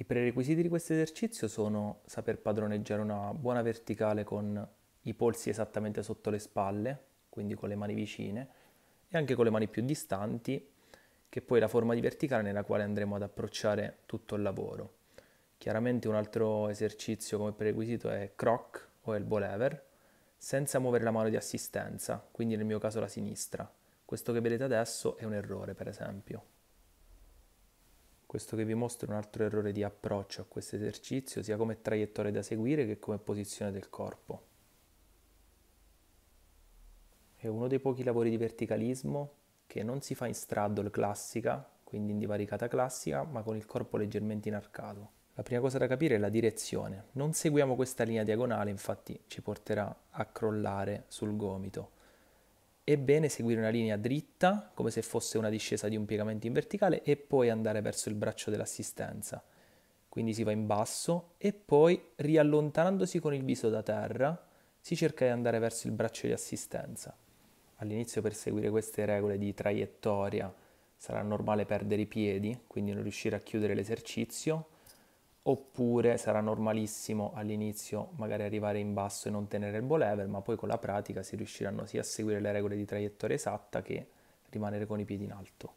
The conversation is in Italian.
I prerequisiti di questo esercizio sono saper padroneggiare una buona verticale con i polsi esattamente sotto le spalle, quindi con le mani vicine, e anche con le mani più distanti, che poi è la forma di verticale nella quale andremo ad approcciare tutto il lavoro. Chiaramente un altro esercizio come prerequisito è croc o elbow lever, senza muovere la mano di assistenza, quindi nel mio caso la sinistra. Questo che vedete adesso è un errore, per esempio questo che vi mostra è un altro errore di approccio a questo esercizio, sia come traiettoria da seguire che come posizione del corpo. È uno dei pochi lavori di verticalismo che non si fa in straddle classica, quindi in divaricata classica, ma con il corpo leggermente inarcato. La prima cosa da capire è la direzione. Non seguiamo questa linea diagonale, infatti ci porterà a crollare sul gomito è bene seguire una linea dritta, come se fosse una discesa di un piegamento in verticale, e poi andare verso il braccio dell'assistenza. Quindi si va in basso e poi, riallontanandosi con il viso da terra, si cerca di andare verso il braccio di assistenza. All'inizio per seguire queste regole di traiettoria sarà normale perdere i piedi, quindi non riuscire a chiudere l'esercizio, oppure sarà normalissimo all'inizio magari arrivare in basso e non tenere il bolever, ma poi con la pratica si riusciranno sia a seguire le regole di traiettoria esatta che rimanere con i piedi in alto.